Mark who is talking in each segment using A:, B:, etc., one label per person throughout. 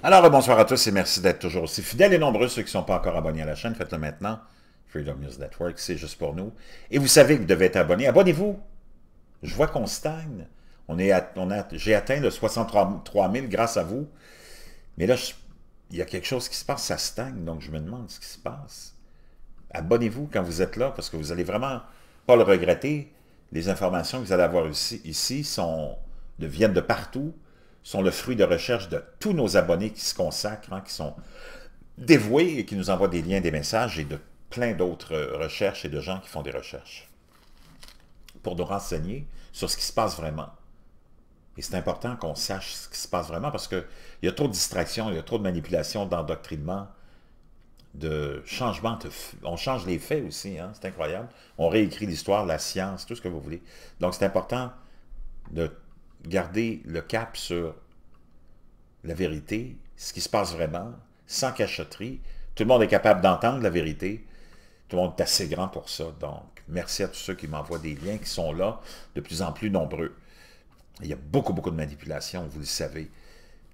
A: Alors, bonsoir à tous et merci d'être toujours aussi fidèles et nombreux. Ceux qui ne sont pas encore abonnés à la chaîne, faites-le maintenant. Freedom News Network, c'est juste pour nous. Et vous savez que vous devez être abonné. Abonnez-vous. Je vois qu'on stagne. On est J'ai atteint le 63 000 grâce à vous. Mais là, il y a quelque chose qui se passe, ça stagne. Donc, je me demande ce qui se passe. Abonnez-vous quand vous êtes là parce que vous allez vraiment pas le regretter. Les informations que vous allez avoir ici, sont, viennent de partout sont le fruit de recherche de tous nos abonnés qui se consacrent, hein, qui sont dévoués et qui nous envoient des liens, des messages et de plein d'autres euh, recherches et de gens qui font des recherches pour nous renseigner sur ce qui se passe vraiment. Et c'est important qu'on sache ce qui se passe vraiment parce qu'il y a trop de distractions, il y a trop de manipulations, d'endoctrinement, de changements. on change les faits aussi, hein, c'est incroyable. On réécrit l'histoire, la science, tout ce que vous voulez. Donc c'est important de garder le cap sur la vérité, ce qui se passe vraiment, sans cachotterie. Tout le monde est capable d'entendre la vérité. Tout le monde est assez grand pour ça. Donc, merci à tous ceux qui m'envoient des liens qui sont là, de plus en plus nombreux. Il y a beaucoup, beaucoup de manipulation, vous le savez.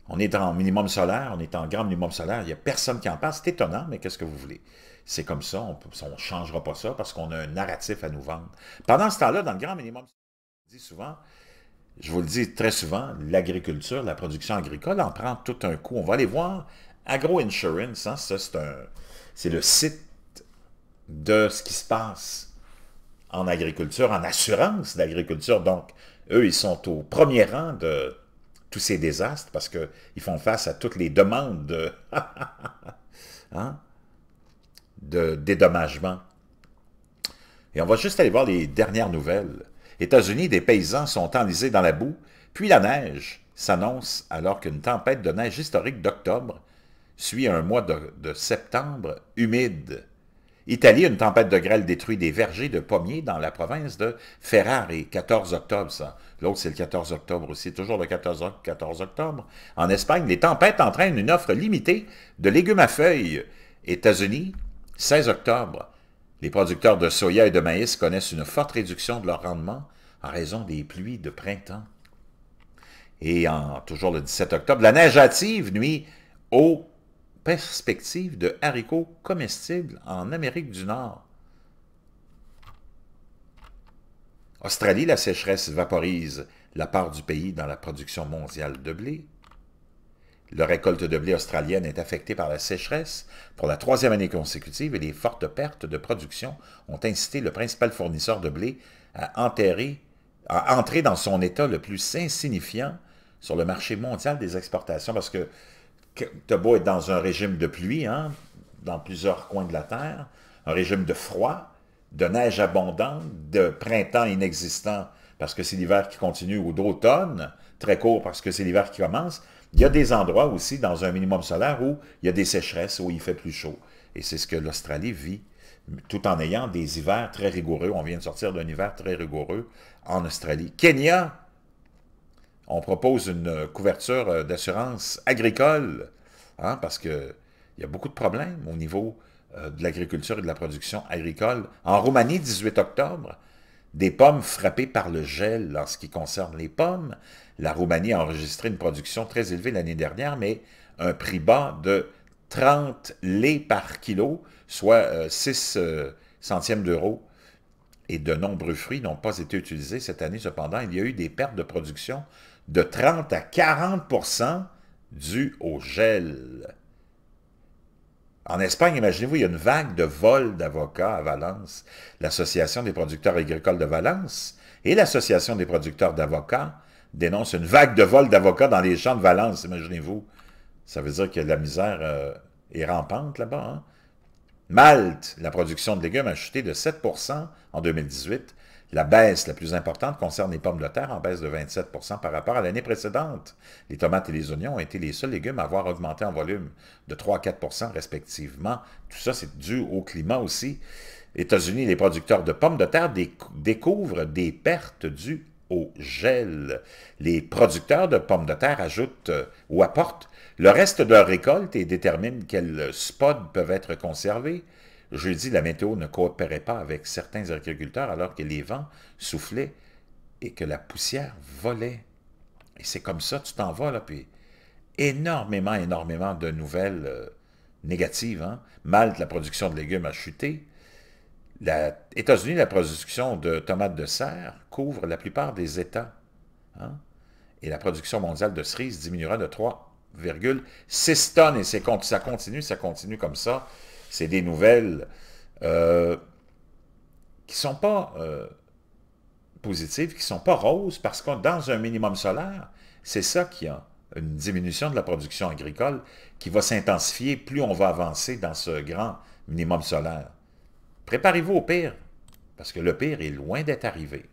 A: On est en minimum solaire, on est en grand minimum solaire, il n'y a personne qui en parle. C'est étonnant, mais qu'est-ce que vous voulez? C'est comme ça, on ne changera pas ça parce qu'on a un narratif à nous vendre. Pendant ce temps-là, dans le grand minimum, on dit souvent, je vous le dis très souvent, l'agriculture, la production agricole en prend tout un coup. On va aller voir Agro Insurance, hein. c'est le site de ce qui se passe en agriculture, en assurance d'agriculture. Donc, eux, ils sont au premier rang de tous ces désastres parce qu'ils font face à toutes les demandes de, hein, de dédommagement. Et on va juste aller voir les dernières nouvelles États-Unis, des paysans sont enlisés dans la boue, puis la neige s'annonce alors qu'une tempête de neige historique d'octobre suit un mois de, septembre humide. Italie, une tempête de grêle détruit des vergers de pommiers dans la province de Ferrari, 14 octobre, ça. L'autre, c'est le 14 octobre aussi, toujours le 14, 14 octobre. En Espagne, les tempêtes entraînent une offre limitée de légumes à feuilles. États-Unis, 16 octobre. Les producteurs de soya et de maïs connaissent une forte réduction de leur rendement en raison des pluies de printemps. Et en toujours le 17 octobre, la neige active nuit aux perspectives de haricots comestibles en Amérique du Nord. Australie, la sécheresse vaporise la part du pays dans la production mondiale de blé. La récolte de blé australienne est affectée par la sécheresse pour la troisième année consécutive et les fortes pertes de production ont incité le principal fournisseur de blé à, enterrer, à entrer dans son état le plus insignifiant sur le marché mondial des exportations parce que tu beau dans un régime de pluie, hein, dans plusieurs coins de la Terre, un régime de froid, de neige abondante, de printemps inexistant parce que c'est l'hiver qui continue ou d'automne, très court parce que c'est l'hiver qui commence. Il y a des endroits aussi, dans un minimum solaire, où il y a des sécheresses, où il fait plus chaud. Et c'est ce que l'Australie vit, tout en ayant des hivers très rigoureux. On vient de sortir d'un hiver très rigoureux en Australie. Kenya, on propose une couverture euh, d'assurance agricole, hein, parce qu'il y a beaucoup de problèmes au niveau euh, de l'agriculture et de la production agricole. En Roumanie, 18 octobre, des pommes frappées par le gel en ce qui concerne les pommes. La Roumanie a enregistré une production très élevée l'année dernière, mais un prix bas de 30 laits par kilo, soit 6 euh, euh, centièmes d'euros. Et de nombreux fruits n'ont pas été utilisés cette année. Cependant, il y a eu des pertes de production de 30 à 40 dues au gel. En Espagne, imaginez-vous, il y a une vague de vol d'avocats à Valence. L'Association des producteurs agricoles de Valence et l'Association des producteurs d'avocats dénoncent une vague de vol d'avocats dans les champs de Valence, imaginez-vous. Ça veut dire que la misère euh, est rampante là-bas. Hein. Malte, la production de légumes a chuté de 7 en 2018 la baisse la plus importante concerne les pommes de terre, en baisse de 27 par rapport à l'année précédente. Les tomates et les oignons ont été les seuls légumes à avoir augmenté en volume de 3 à 4 respectivement. Tout ça, c'est dû au climat aussi. États-Unis, les producteurs de pommes de terre découvrent des pertes dues au gel. Les producteurs de pommes de terre ajoutent euh, ou apportent le reste de leur récolte et déterminent quels spots peuvent être conservés. Jeudi, la météo ne coopérait pas avec certains agriculteurs alors que les vents soufflaient et que la poussière volait. Et c'est comme ça, tu t'en vas, là, puis énormément, énormément de nouvelles euh, négatives. Hein. Malte, la production de légumes a chuté. Les États-Unis, la production de tomates de serre couvre la plupart des États. Hein, et la production mondiale de cerises diminuera de 3,6 tonnes. Et ça continue, ça continue comme ça c'est des nouvelles euh, qui ne sont pas euh, positives, qui ne sont pas roses, parce que dans un minimum solaire, c'est ça qui a une diminution de la production agricole qui va s'intensifier plus on va avancer dans ce grand minimum solaire. Préparez-vous au pire, parce que le pire est loin d'être arrivé.